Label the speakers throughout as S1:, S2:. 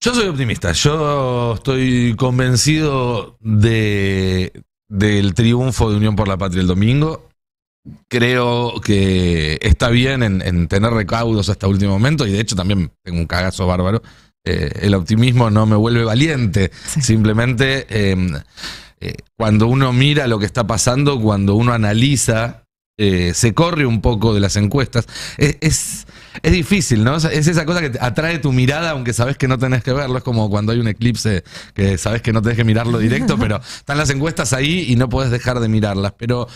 S1: Yo soy optimista, yo estoy convencido de, del triunfo de Unión por la Patria el domingo. Creo que está bien en, tener recaudos hasta último momento y de hecho también tengo un cagazo bárbaro. Eh, el optimismo no me vuelve valiente, simplemente em, eh, cuando uno mira lo que está pasando, cuando uno analiza, eh, se corre un poco de las encuestas. es es difícil, ¿no? Es esa cosa que atrae tu mirada, aunque sabes que no tenés que verlo. Es como cuando hay un eclipse que sabes que no tenés que mirarlo directo, pero están las encuestas ahí y no podés dejar de mirarlas. Pero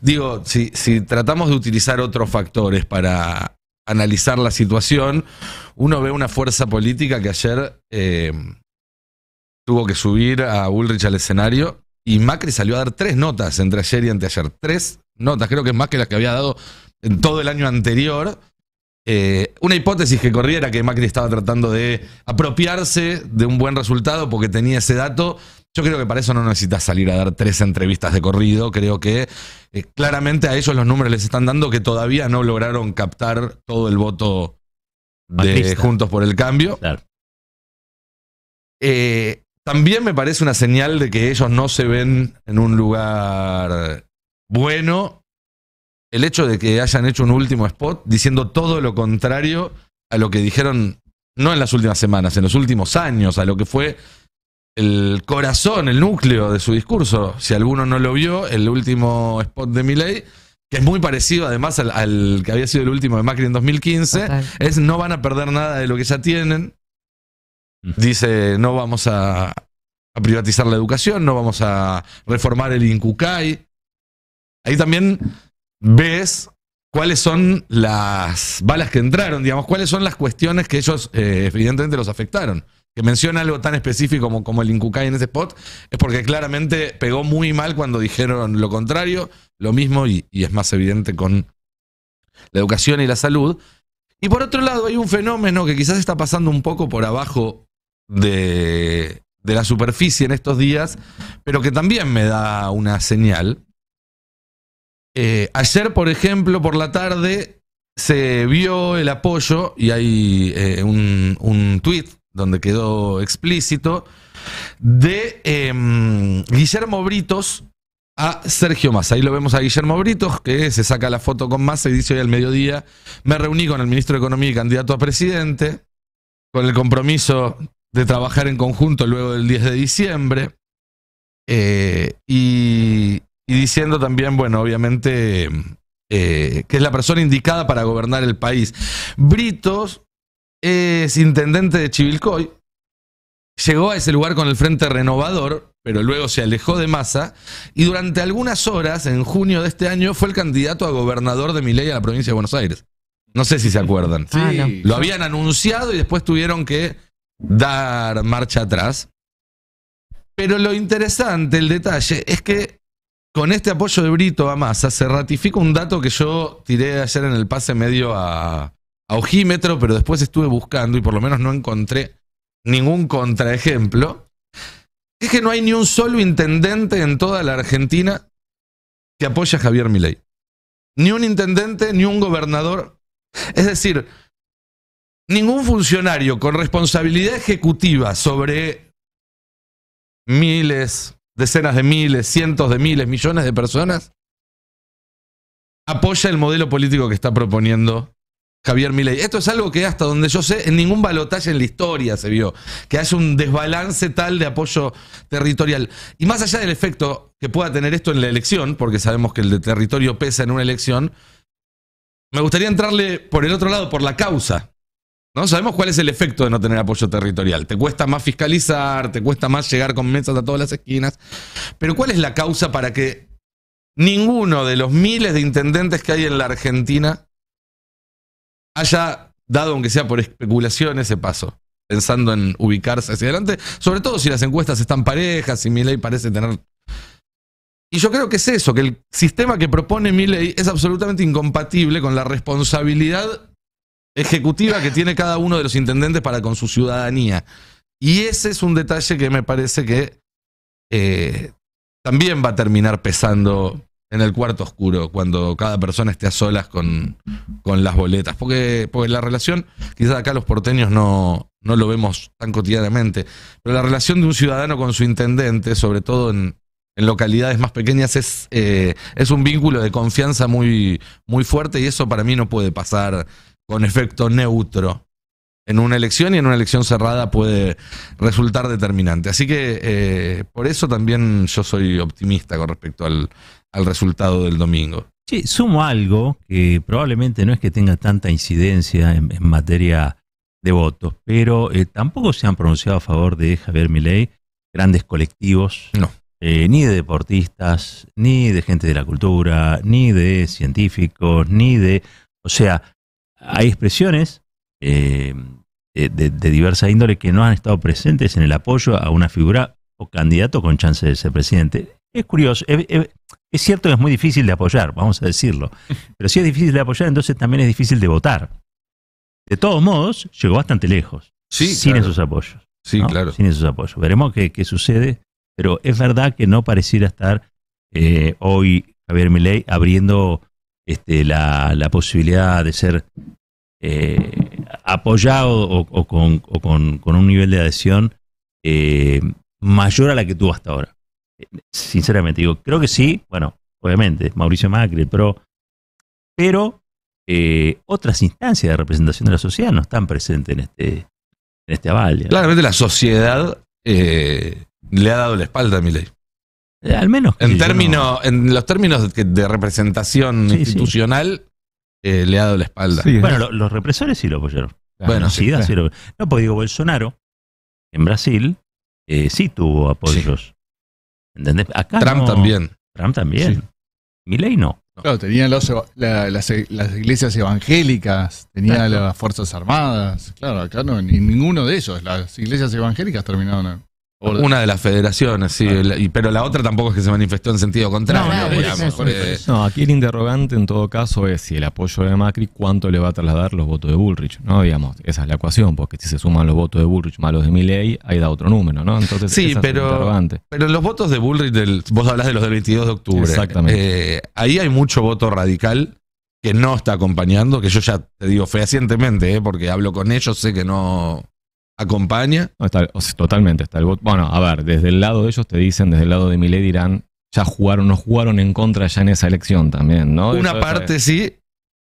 S1: digo, si, tratamos de utilizar otros factores para analizar la situación, uno ve una fuerza política que ayer eh, tuvo que subir a Ulrich al escenario y Macri salió a dar tres notas entre ayer y anteayer. Tres notas, creo que es más que las que había dado en todo el año anterior. Eh, una hipótesis que corría era que Macri estaba tratando de apropiarse de un buen resultado porque tenía ese dato. Yo creo que para eso no necesitas salir a dar tres entrevistas de corrido. Creo que eh, claramente a ellos los números les están dando que todavía no lograron captar todo el voto de Juntos por el Cambio. Eh, también me parece una señal de que ellos no se ven en un lugar bueno el hecho de que hayan hecho un último spot diciendo todo lo contrario a lo que dijeron, no en las últimas semanas, en los últimos años, a lo que fue el corazón, el núcleo de su discurso. Si alguno no lo vio, el último spot de Miley, que es muy parecido además al, que había sido el último de Macri en 2015, es no van a perder nada de lo que ya tienen. Mm. Dice, no vamos a, a privatizar la educación, no vamos a reformar el INCUCAI. Ahí también ves cuáles son las balas que entraron, digamos, cuáles son las cuestiones que ellos eh, evidentemente los afectaron. Que menciona algo tan específico como, el INCUCAI en ese spot, es porque claramente pegó muy mal cuando dijeron lo contrario, lo mismo, y, es más evidente con la educación y la salud. Y por otro lado, hay un fenómeno que quizás está pasando un poco por abajo de, de la superficie en estos días, pero que también me da una señal, eh, ayer, por ejemplo, por la tarde se vio el apoyo y hay eh, un, un tuit donde quedó explícito de em, Guillermo Britos a Sergio Massa. Ahí lo vemos a Guillermo Britos, que se saca la foto con Massa y dice hoy al mediodía, me reuní con el ministro de Economía y candidato a presidente, con el compromiso de trabajar en conjunto luego del 10 de diciembre. Eh, y y diciendo también, bueno, obviamente, eh, que es la persona indicada para gobernar el país. Britos es intendente de Chivilcoy, llegó a ese lugar con el Frente Renovador, pero luego se alejó de masa y durante algunas horas, en junio de este año, fue el candidato a gobernador de Miley a la provincia de Buenos Aires. No sé si se acuerdan. Ah, lo habían anunciado y después tuvieron que dar marcha atrás. Pero lo interesante, el detalle, es que con este apoyo de Brito a Massa se ratifica un dato que yo tiré ayer en el pase medio a, ojímetro, pero después estuve buscando y por lo menos no encontré ningún contraejemplo. Es que no hay ni un solo intendente en toda la Argentina que apoya a Javier Milei. Ni un intendente, ni un gobernador. Es decir, ningún funcionario con responsabilidad ejecutiva sobre miles, decenas de miles, cientos de miles, millones de personas, apoya el modelo político que está proponiendo Javier Milei. Esto es algo que hasta donde yo sé, en ningún balotaje en la historia se vio, que haya un desbalance tal de apoyo territorial. Y más allá del efecto que pueda tener esto en la elección, porque sabemos que el de territorio pesa en una elección, me gustaría entrarle por el otro lado, por la causa. ¿No? Sabemos cuál es el efecto de no tener apoyo territorial. Te cuesta más fiscalizar, te cuesta más llegar con mesas a todas las esquinas. Pero ¿cuál es la causa para que ninguno de los miles de intendentes que hay en la Argentina haya dado, aunque sea por especulación, ese paso? Pensando en ubicarse hacia adelante, sobre todo si las encuestas están parejas, si mi ley parece tener. Y yo creo que es eso, que el sistema que propone mi ley es absolutamente incompatible con la responsabilidad ejecutiva que tiene cada uno de los intendentes para con su ciudadanía. Y ese es un detalle que me parece que eh, también va a terminar pesando en el cuarto oscuro, cuando cada persona esté a solas con, las boletas. Porque, la relación, quizás acá los porteños no lo vemos tan cotidianamente, pero la relación de un ciudadano con su intendente, sobre todo en, en localidades más pequeñas es, eh, es un vínculo de confianza muy, muy fuerte y eso para mí no puede pasar con efecto neutro. En una elección y en una elección cerrada puede resultar determinante. Así que eh, por eso también yo soy optimista
S2: con respecto al, resultado del domingo. Sí, sumo algo que probablemente no es que tenga tanta incidencia en, materia de votos, pero eh, tampoco se han pronunciado a favor de Javier Milei grandes colectivos. No. Eh, ni de deportistas, ni de gente de la cultura, ni de científicos, ni de... O sea, hay expresiones eh, eh, de, diversas diversa índole que no han estado presentes en el apoyo a una figura o candidato con chance de ser presidente. Es curioso, es, cierto que es muy difícil de apoyar, vamos a decirlo, pero si es difícil de apoyar, entonces también es difícil de votar. De todos modos, llegó bastante lejos, sin esos apoyos. Sí, claro. Sin esos apoyos. Veremos qué, qué sucede pero es verdad que no pareciera estar eh, hoy Javier Milei abriendo este, la, posibilidad de ser eh, apoyado o, con, un nivel de adhesión eh, mayor a la que tuvo hasta ahora. Sinceramente, digo, creo que sí, bueno, obviamente, Mauricio Macri, pero pero otras instancias de representación de la sociedad no están presentes en este, en este aval. Claramente la sociedad eh, le ha dado la espalda a mi eh, al menos. En, en los términos de, representación institucional, eh, le ha dado la espalda. bueno, los represores sí lo apoyaron. bueno, sí, eh. No, pues digo, Bolsonaro, en Brasil, sí tuvo apoyos. ¿Entendés? Trump también. Trump también. Milei no.
S3: Claro, tenía e-, las, iglesias evangélicas, tenía las Fuerzas Armadas. Claro, acá no, ni ninguno de ellos. Las iglesias evangélicas terminaron
S1: una de las federaciones, sí. pero la otra tampoco es que se manifestó en sentido contrario.
S4: No, aquí el interrogante en todo caso es si el apoyo de Macri, cuánto le va a trasladar los votos de Bullrich, ¿no? Digamos, esa es la ecuación, porque si se suman los votos de Bullrich más los de Milley, ahí da otro número, ¿no? Entonces, sí, pero,
S1: pero los votos de Bullrich, vos hablas de los del 22 de octubre. Exactamente. Eh, ahí hay mucho voto radical que no está acompañando, que yo ya te digo fehacientemente, eh, porque hablo con ellos, sé que no acompaña.
S4: totalmente, está el voto. Bueno, a ver, desde el lado de ellos te dicen, desde el lado de Milei dirán, ya jugaron, no jugaron en contra ya en esa elección también, ¿no? Una parte eh. sí,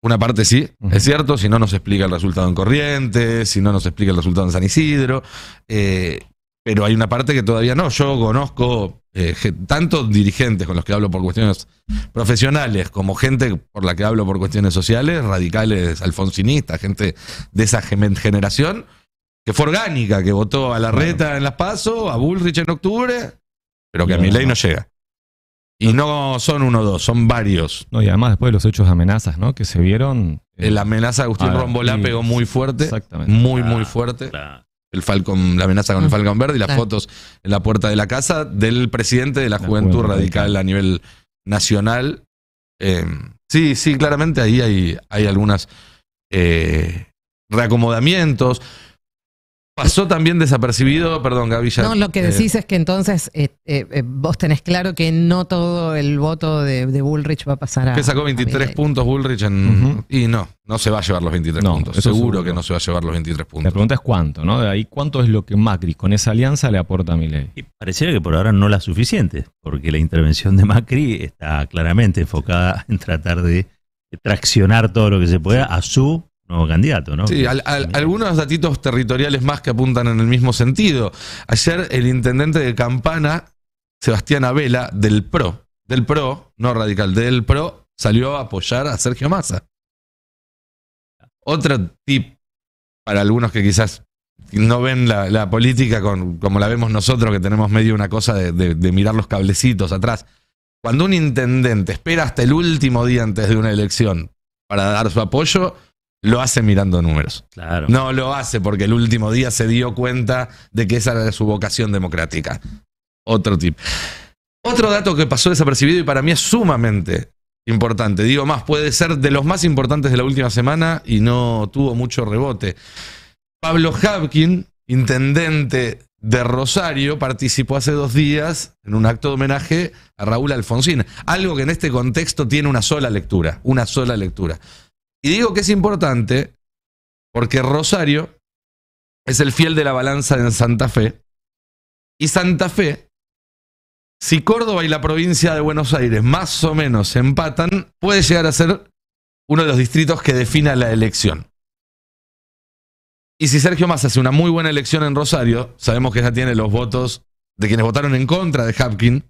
S4: una
S1: parte sí, es cierto, si no nos explica el resultado en Corrientes, si no nos explica el resultado en San Isidro, eh, pero hay una parte que todavía no. Yo conozco eh, Tanto dirigentes con los que hablo por cuestiones profesionales como gente por la que hablo por cuestiones sociales, radicales alfonsinistas, gente de esa generación, que fue orgánica, que votó a la reta en las PASO, a Bullrich en octubre, pero que a mi ley no llega.
S4: Y no son uno o dos, son varios. No, y además después de los hechos de amenazas, ¿no? Que se vieron. Eh, la amenaza de Agustín ah, pegó muy fuerte. Exactamente. Muy, muy ah, fuerte. El
S1: Falcon, la amenaza con el ah, Falcon Verde y las fotos en la puerta de la casa del presidente de la, Juventud, Radical, a nivel nacional. Em, sí, sí, claramente ahí hay, hay algunas eh, reacomodamientos pasó también desapercibido, perdón, Gavilla. no, lo que eh, decís
S5: es que entonces eh, eh, vos tenés claro que no todo el voto de, Bullrich va a pasar a. Que sacó 23
S1: puntos Bullrich y
S2: no, no se va a llevar los 23 puntos. Seguro, que no se va a llevar los 23 puntos. La pregunta es cuánto,
S4: ¿no? De ahí cuánto es
S2: lo que Macri con esa alianza le aporta a Milei. Y pareciera que por ahora no la suficiente, porque la intervención de Macri está claramente enfocada en tratar de traccionar todo lo que se pueda a su nuevo candidato, ¿no? Sí,
S1: algunos datitos territoriales más que apuntan en el mismo sentido. Ayer el intendente de Campana, Sebastián Abela, del PRO, del PRO, no radical, del PRO, salió a apoyar a Sergio Massa. Otro tip para algunos que quizás no ven la, política con, como la vemos nosotros, que tenemos medio una cosa de mirar los cablecitos atrás. Cuando un intendente espera hasta el último día antes de una elección para dar su apoyo, lo hace mirando números. Claro. No lo hace porque el último día se dio cuenta de que esa era su vocación democrática. Otro tip. Otro dato que pasó desapercibido y para mí es sumamente importante. Digo más, puede ser de los más importantes de la última semana y no tuvo mucho rebote. Pablo Hapkin, intendente de Rosario, participó hace dos días en un acto de homenaje a Raúl Alfonsín. Algo que en este contexto tiene una sola lectura, una sola lectura. Y digo que es importante porque Rosario es el fiel de la balanza en Santa Fe. Y Santa Fe, si Córdoba y la provincia de Buenos Aires más o menos empatan, puede llegar a ser uno de los distritos que defina la elección. Y si Sergio Massa hace una muy buena elección en Rosario, sabemos que ya tiene los votos de quienes votaron en contra de Hapkin,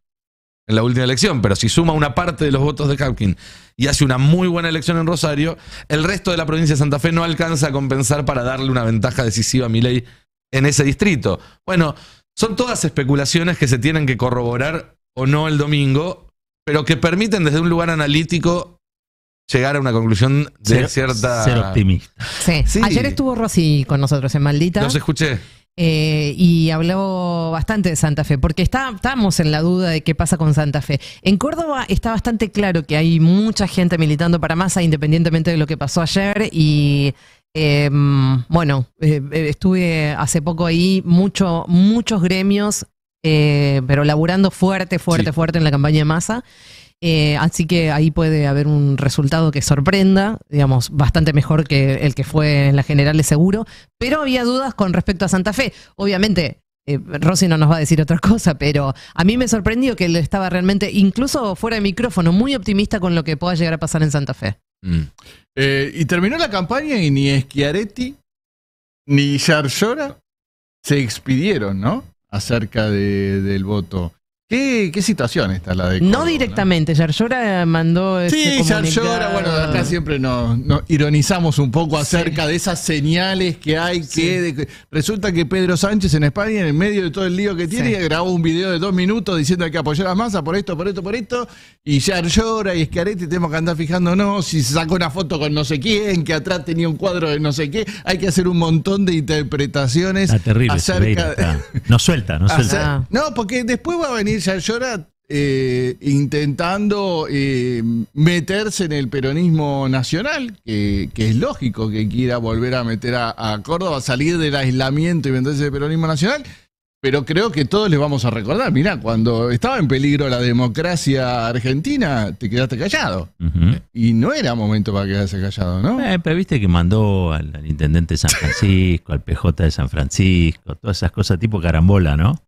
S1: en la última elección, pero si suma una parte de los votos de Kapkin y hace una muy buena elección en Rosario, el resto de la provincia de Santa Fe no alcanza a compensar para darle una ventaja decisiva a Milei en ese distrito. Bueno, son todas especulaciones que se tienen que corroborar o no el domingo, pero que permiten desde un lugar analítico llegar a una conclusión de cierta... optimista.
S5: Ayer estuvo Rosy con nosotros en Maldita. Los escuché. Eh, y habló bastante de Santa Fe, porque está, estamos en la duda de qué pasa con Santa Fe. En Córdoba está bastante claro que hay mucha gente militando para Massa, independientemente de lo que pasó ayer, y em, bueno, eh, eh, estuve hace poco ahí, mucho, muchos gremios, pero laburando fuerte, fuerte, fuerte en la campaña de Massa. Eh, así que ahí puede haber un resultado que sorprenda, digamos, bastante mejor que el que fue en la general, de seguro. Pero había dudas con respecto a Santa Fe. Obviamente, eh, Rossi no nos va a decir otra cosa, pero a mí me sorprendió que él estaba realmente, incluso fuera de micrófono, muy optimista con lo que pueda llegar a pasar en Santa Fe.
S3: Mm. Eh, y terminó la campaña y ni Schiaretti ni Yarlora se expidieron, ¿no? Acerca del voto. ¿Qué, situación está la de
S5: No directamente, ¿no? mandó este Sí, Yarlora, bueno, acá
S3: siempre nos, ironizamos un poco acerca de esas señales que hay que... resulta que Pedro Sánchez en España, en medio de todo el lío que tiene, grabó un video de dos minutos diciendo que hay apoyar a masa por esto, por esto, por esto, y llora y Escarete tenemos que andar fijándonos si se sacó una foto con no sé quién, que atrás tenía un cuadro de no sé qué, hay que hacer un montón de interpretaciones está terrible,
S2: No suelta, no suelta. Ah.
S3: No, porque después va a venir ya Llora eh, intentando eh, meterse en el peronismo nacional, que, es lógico que quiera volver a meter a, Córdoba, salir del aislamiento y meterse del peronismo nacional, pero creo que todos les vamos a recordar, mirá, cuando estaba en peligro la democracia argentina, te quedaste callado. Y no era momento para quedarse callado,
S2: ¿no? Eh, pero viste que mandó al, al intendente de San Francisco, al PJ de San Francisco, todas esas cosas tipo carambola, ¿no?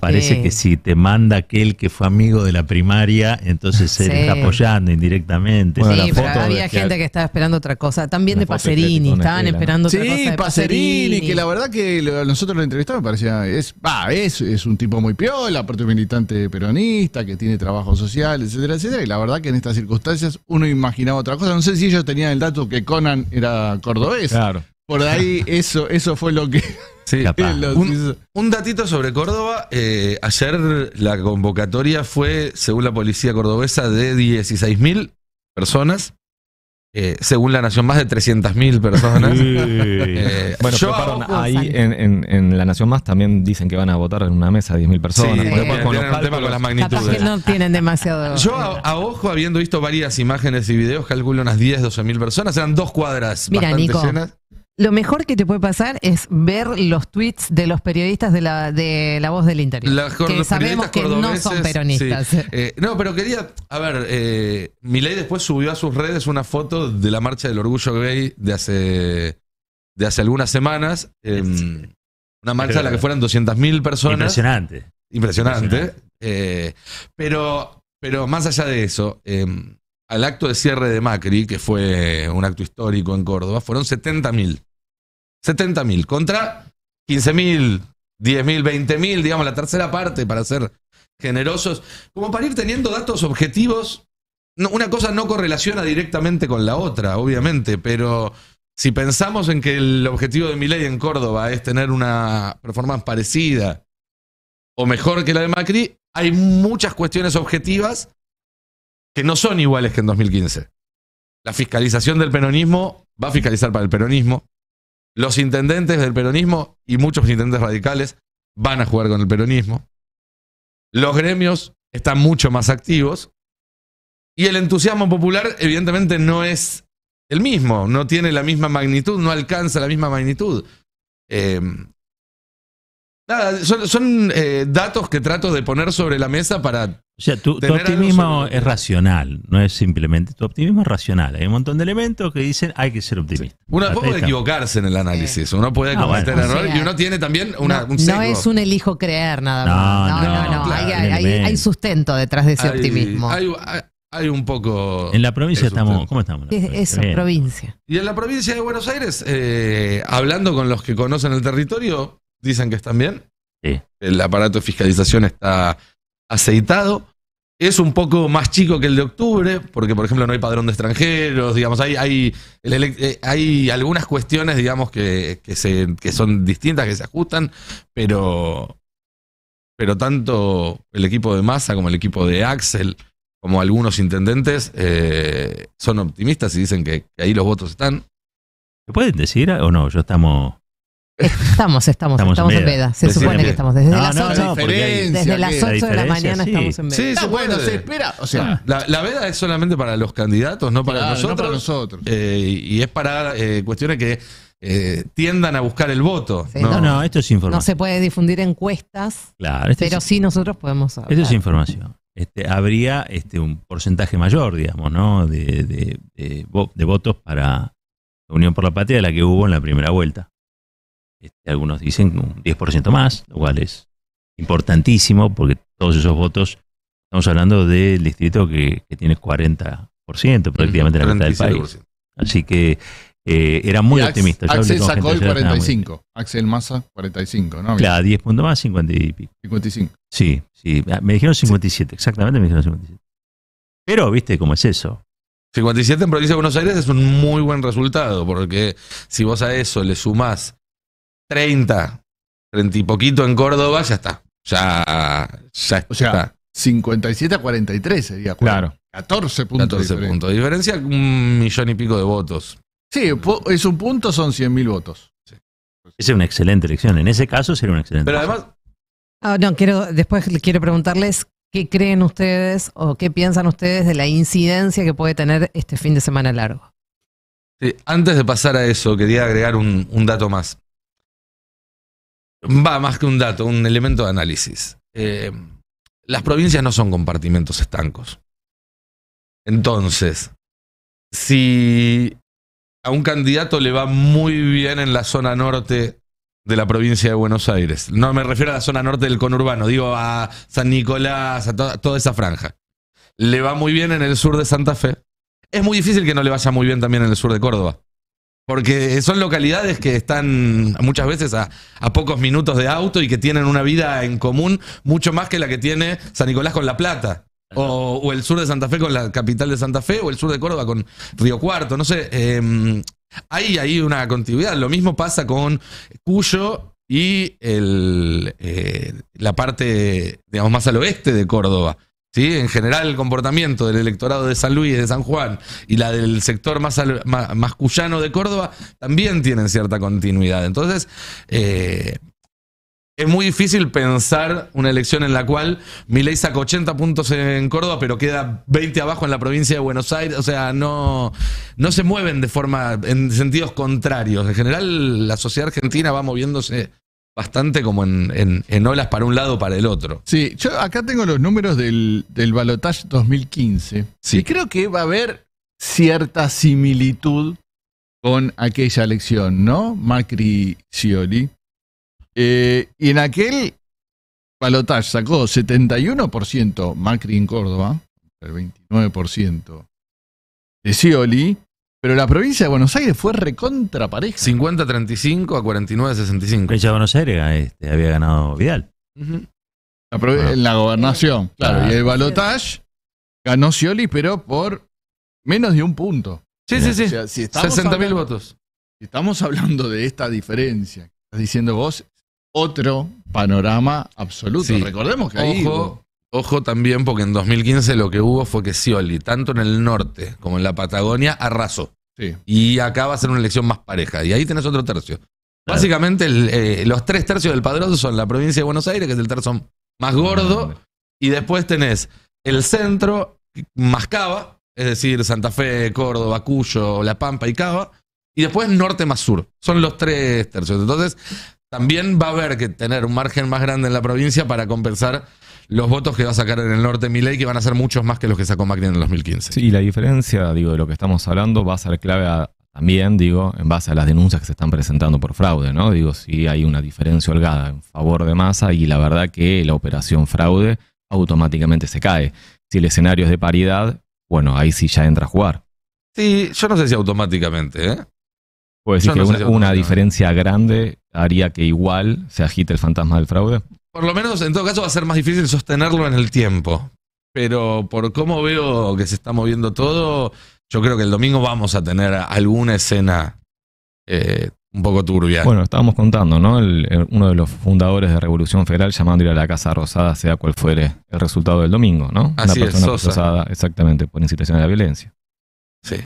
S2: Parece que si te manda aquel que fue amigo de la primaria, entonces se está apoyando indirectamente. sí, había gente que...
S5: estaba esperando otra cosa. También de Paserini, estaban esperando otra cosa. Sí, Pacerini, que la
S2: verdad que nosotros lo entrevistamos
S3: parecía, es, es, es, un tipo muy piola, aparte militante peronista, que tiene trabajo social, etcétera, etcétera. Y la verdad que en estas circunstancias uno imaginaba otra cosa. No sé si ellos tenían el dato que Conan era cordobés. Claro. Por ahí eso, eso fue lo que... Sí,
S1: un, datito sobre Córdoba. Eh, ayer la convocatoria fue, según la policía cordobesa, de mil personas. Eh, según la Nación, más de 300.000
S4: personas. Eh, bueno, ahí en, la Nación Más también dicen que van a votar en una mesa 10.000 personas. Sí, con, los con
S5: las magnitudes. no tienen demasiado. Yo,
S1: a, ojo, habiendo visto varias imágenes y videos, calculo unas 10, mil personas. Eran dos
S2: cuadras bastante llenas
S5: lo mejor que te puede pasar es ver los tweets de los periodistas de la, de la voz del interior. que sabemos que no son peronistas. Eh,
S2: no,
S1: pero quería, a ver, eh, Milei después subió a sus redes una foto de la marcha del orgullo gay de hace, de hace algunas semanas. Em, una marcha a la que fueron 200.000 personas. Impresionante. Impresionante. Eh, pero, pero más allá de eso em, al acto de cierre de Macri, que fue un acto histórico en Córdoba, fueron 70.000. 70.000 mil contra 15.000, mil, 20.000, mil, mil, digamos, la tercera parte para ser generosos, como para ir teniendo datos objetivos. una cosa no correlaciona directamente con la otra, obviamente, pero si pensamos en que el objetivo de mi ley en Córdoba es tener una performance parecida o mejor que la de Macri, hay muchas cuestiones objetivas que no son iguales que en 2015. La fiscalización del peronismo va a fiscalizar para el peronismo los intendentes del peronismo y muchos intendentes radicales van a jugar con el peronismo. Los gremios están mucho más activos. Y el entusiasmo popular, evidentemente, no es el mismo, no tiene la misma magnitud, no alcanza la misma magnitud. Eh, nada, son, eh, datos que trato de poner sobre la mesa para o sea, tu, optimismo
S2: es racional, no es simplemente. Tu optimismo es racional. Hay un montón de elementos que dicen hay que ser optimista.
S1: Uno puede equivocarse en el análisis, uno puede ah, cometer error. y uno tiene también una, no, No es un
S5: elijo creer nada más. No, no, no. hay, sustento detrás de ese
S1: optimismo. Hay un poco. En la provincia estamos.
S2: ¿Cómo
S5: estamos? Eso, provincia.
S1: Y en la provincia de Buenos Aires, eh, hablando con los que conocen el territorio, dicen que están bien. Sí. El aparato de fiscalización está aceitado. Es un poco más chico que el de octubre, porque por ejemplo no hay padrón de extranjeros, digamos, hay, hay, eh, hay algunas cuestiones, digamos, que, son distintas, que se ajustan, pero, pero tanto el equipo de Massa como el equipo de Axel, como algunos intendentes, eh, son optimistas y dicen que, ahí los votos están.
S2: ¿Me pueden decir o no? Yo estamos
S5: Estamos, estamos, estamos, en veda. Se supone que, estamos desde las 8. desde las de la mañana estamos en veda. Sí, bueno, se espera. O sea,
S1: la, veda es solamente para los candidatos, no para nosotros. Para nosotros. Eh, y es para eh, cuestiones que eh, tiendan a buscar el voto. no, no,
S2: esto es información. No
S5: se puede difundir encuestas,
S2: claro, pero sí
S5: nosotros podemos hablar. Esto es
S2: información. Este, habría este, un porcentaje mayor, digamos, ¿no? De, de, de votos para Unión por la Patria de la que hubo en la primera vuelta. Este, algunos dicen un 10% más, lo cual es importantísimo porque todos esos votos, estamos hablando del distrito que, tiene 40%, prácticamente la mitad del país. Así que eh, era muy optimista. Axel sacó el 45.
S3: Axel Massa, 45, ¿no? Claro,
S2: 10 puntos más, 50 y pico. 55. Sí, sí. Ah, me dijeron 57, exactamente me dijeron 57. Pero, viste, ¿cómo es eso?
S1: 57 en provincia de Buenos Aires es un muy buen resultado, porque si vos a eso le sumás 30, 30 y poquito en Córdoba, ya está. Ya, está.
S3: 57 a 43
S2: sería. Claro. 14 puntos. de Diferencia, un millón y pico de votos. Sí, es un
S3: punto, son 100 mil votos. Esa
S2: Es una excelente elección. En ese caso sería una excelente
S3: Pero además.
S5: Ah, no, quiero, después quiero preguntarles qué creen ustedes o qué piensan ustedes de la incidencia que puede tener este fin de semana largo.
S1: antes de pasar a eso, quería agregar un dato más va más que un dato, un elemento de análisis. Eh, las provincias no son compartimentos estancos. Entonces, si a un candidato le va muy bien en la zona norte de la provincia de Buenos Aires, no me refiero a la zona norte del conurbano, digo a San Nicolás, a toda esa franja, le va muy bien en el sur de Santa Fe, es muy difícil que no le vaya muy bien también en el sur de Córdoba porque son localidades que están muchas veces a, pocos minutos de auto y que tienen una vida en común mucho más que la que tiene San Nicolás con La Plata. O, el sur de Santa Fe con la capital de Santa Fe, o el sur de Córdoba con Río Cuarto, no sé. Em, hay ahí una continuidad. Lo mismo pasa con Cuyo y el, eh, la parte, digamos, más al oeste de Córdoba. ¿sí? en general el comportamiento del electorado de San Luis, de San Juan y la del sector más, cuyano de Córdoba, también tienen cierta continuidad. Entonces, eh, es muy difícil pensar una elección en la cual Milei saca 80 puntos en Córdoba, pero queda 20 abajo en la provincia de Buenos Aires. O sea, no, no se mueven de forma, en sentidos contrarios. En general, la sociedad argentina va moviéndose bastante como en, en, olas para un lado o para el otro.
S3: Sí, yo acá tengo los números del, del balotaje 2015. Sí. Y creo que va a haber cierta similitud con aquella elección, ¿no? Macri Scioli. Eh, y en aquel balotaje sacó 71% Macri en Córdoba, el 29% de Scioli, pero la provincia de Buenos Aires fue recontra pareja. 50-35 a 49-65. Provincia de Buenos Aires este, había ganado Vidal. la En la gobernación, claro. Ah, y el balotage ganó Scioli, pero por menos de un punto. Sí, sí, sí. O 60 mil votos. estamos hablando de esta diferencia, estás diciendo vos, otro panorama absoluto. Recordemos que Ojo, ahí, Ojo
S1: también porque en 2015 lo que hubo fue que Scioli, tanto en el norte como en la Patagonia, arrasó. Y acá va a ser una elección más pareja. Y ahí tenés otro tercio. Básicamente eh, los tres tercios del padrón son la provincia de Buenos Aires, que es el tercio más gordo, y después tenés el centro, más Cava, es decir, Santa Fe, Córdoba, Cuyo, La Pampa y Cava, y después norte más sur. Son los tres tercios. Entonces, también va a haber que tener un margen más grande en la provincia para compensar los votos que va a sacar en el norte Milei, que van a ser muchos más que
S4: los que sacó Macri en el 2015. Sí, y la diferencia, digo, de lo que estamos hablando va a ser clave también, digo, en base a las denuncias que se están presentando por fraude, ¿no? Digo, si hay una diferencia holgada en favor de Massa y la verdad que la operación fraude automáticamente se cae. Si el escenario es de paridad, bueno, ahí sí ya entra a jugar.
S1: Sí, yo no sé si automáticamente, ¿eh?
S4: decir que una diferencia grande haría que igual se agite el fantasma del fraude?
S1: Por lo menos, en todo caso, va a ser más difícil sostenerlo en el tiempo. Pero por cómo veo que se está moviendo todo, yo creo que el domingo vamos a tener alguna escena eh, un poco turbia. Bueno,
S4: estábamos contando, ¿no? uno de los fundadores de Revolución Federal llamando a ir a la Casa Rosada, sea cual fuere el resultado del domingo, ¿no? Así Una persona es, exactamente por incitación a la violencia. Sí.